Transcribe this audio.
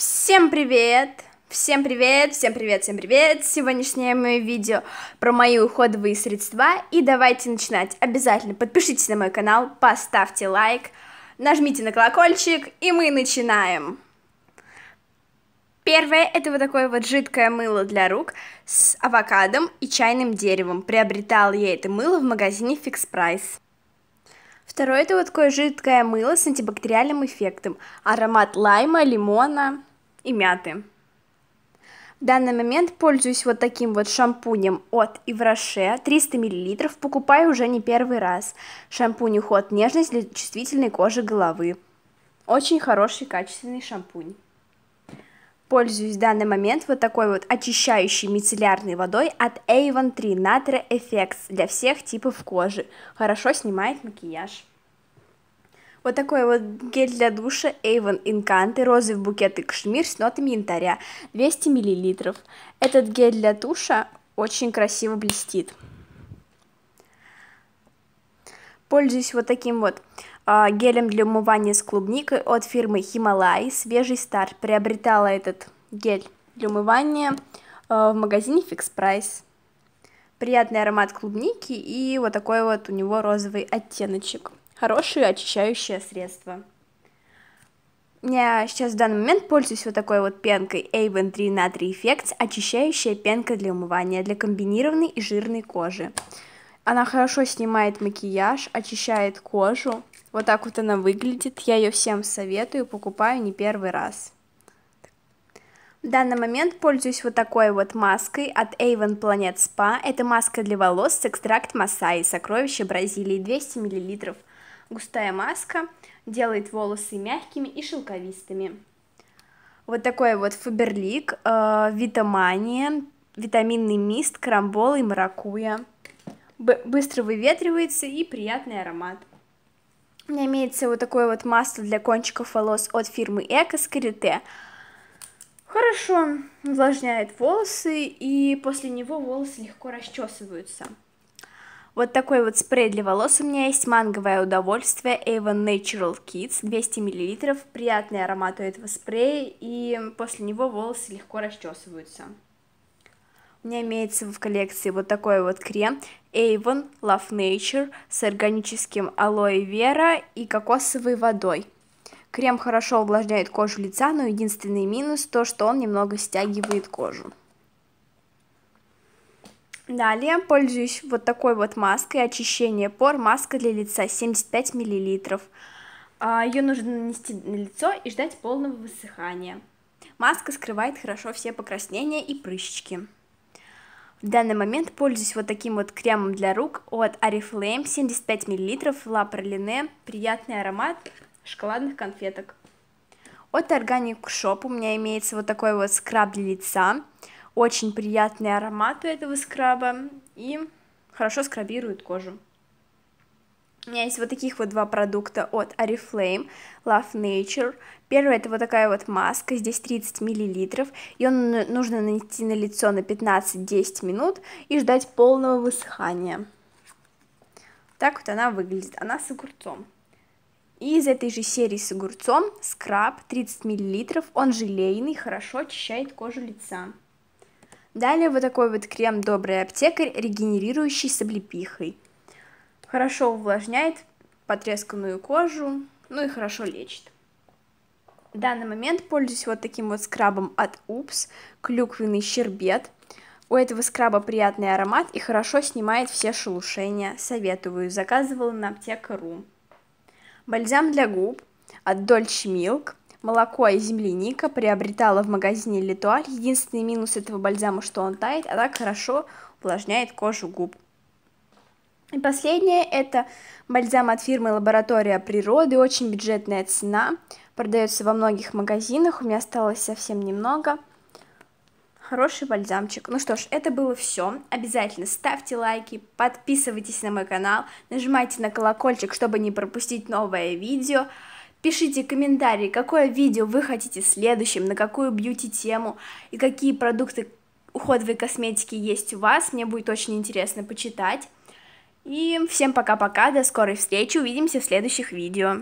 Всем привет! Всем привет, всем привет, всем привет! Сегодняшнее мое видео про мои уходовые средства. И давайте начинать. Обязательно подпишитесь на мой канал, поставьте лайк, нажмите на колокольчик, и мы начинаем. Первое – это вот такое вот жидкое мыло для рук с авокадом и чайным деревом. Приобретала я это мыло в магазине Fix Price. Второе – это вот такое жидкое мыло с антибактериальным эффектом. Аромат лайма, лимона, и мяты. В данный момент пользуюсь вот таким вот шампунем от Ивраше, 300 мл, покупаю уже не первый раз. Шампунь уход нежность для чувствительной кожи головы. Очень хороший качественный шампунь. Пользуюсь в данный момент вот такой вот очищающей мицеллярной водой от Avon 3 Natura Effects для всех типов кожи. Хорошо снимает макияж. Вот такой вот гель для душа Avon Incanto, розовый букет и кашмир с нотами янтаря, 200 мл. Этот гель для душа очень красиво блестит. Пользуюсь вот таким вот э, гелем для умывания с клубникой от фирмы Himalaya, свежий старт. Приобретала этот гель для умывания э, в магазине Fix Price. Приятный аромат клубники и вот такой вот у него розовый оттеночек хорошее очищающее средство. Я сейчас в данный момент пользуюсь вот такой вот пенкой Avon 3 Natri Effects, очищающая пенка для умывания для комбинированной и жирной кожи. Она хорошо снимает макияж, очищает кожу. Вот так вот она выглядит. Я ее всем советую, покупаю не первый раз. В данный момент пользуюсь вот такой вот маской от Avon Planet Spa. Это маска для волос с экстракт Масаи, сокровище Бразилии, 200 мл. Густая маска делает волосы мягкими и шелковистыми. Вот такой вот Фаберлик, э, Витамания, витаминный мист, карамбол и маракуя. Б быстро выветривается и приятный аромат. У меня имеется вот такое вот масло для кончиков волос от фирмы Эко с Хорошо увлажняет волосы, и после него волосы легко расчесываются. Вот такой вот спрей для волос у меня есть, манговое удовольствие, Avon Natural Kids, 200 мл, приятный аромат у этого спрея, и после него волосы легко расчесываются. У меня имеется в коллекции вот такой вот крем Avon Love Nature с органическим алоэ вера и кокосовой водой. Крем хорошо увлажняет кожу лица, но единственный минус то, что он немного стягивает кожу. Далее пользуюсь вот такой вот маской очищения пор, маска для лица 75 мл. Ее нужно нанести на лицо и ждать полного высыхания. Маска скрывает хорошо все покраснения и прыщики. В данный момент пользуюсь вот таким вот кремом для рук от Oriflame 75 мл La Praline. Приятный аромат шоколадных конфеток. От Organic Shop у меня имеется вот такой вот скраб для лица очень приятный аромат у этого скраба и хорошо скрабирует кожу. У меня есть вот таких вот два продукта от AriFlame Love Nature. Первый это вот такая вот маска, здесь 30 мл. Ее нужно нанести на лицо на 15-10 минут и ждать полного высыхания. Так вот она выглядит, она с огурцом. И из этой же серии с огурцом скраб 30 мл, он желейный, хорошо очищает кожу лица. Далее вот такой вот крем «Добрый аптекарь», регенерирующий с облепихой. Хорошо увлажняет потресканную кожу, ну и хорошо лечит. В данный момент пользуюсь вот таким вот скрабом от Упс, клюквенный щербет. У этого скраба приятный аромат и хорошо снимает все шелушения. Советую, заказывала на аптека.ру. Бальзам для губ от Dolce Milk. Молоко и земляника приобретала в магазине Литуаль. Единственный минус этого бальзама, что он тает, а так хорошо увлажняет кожу губ. И последнее – это бальзам от фирмы «Лаборатория природы». Очень бюджетная цена. Продается во многих магазинах. У меня осталось совсем немного хороший бальзамчик. Ну что ж, это было все. Обязательно ставьте лайки, подписывайтесь на мой канал, нажимайте на колокольчик, чтобы не пропустить новое видео. Пишите комментарии, какое видео вы хотите следующим, на какую бьюти-тему и какие продукты уходовой косметики есть у вас. Мне будет очень интересно почитать. И всем пока-пока, до скорой встречи, увидимся в следующих видео.